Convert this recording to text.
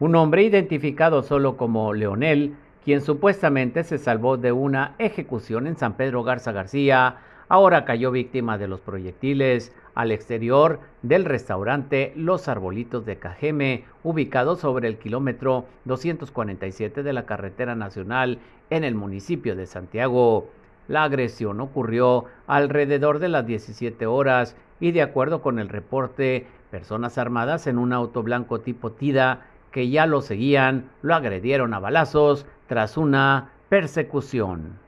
un hombre identificado solo como Leonel, quien supuestamente se salvó de una ejecución en San Pedro Garza García, ahora cayó víctima de los proyectiles al exterior del restaurante Los Arbolitos de Cajeme, ubicado sobre el kilómetro 247 de la carretera nacional en el municipio de Santiago. La agresión ocurrió alrededor de las 17 horas y de acuerdo con el reporte, personas armadas en un auto blanco tipo Tida que ya lo seguían, lo agredieron a balazos tras una persecución.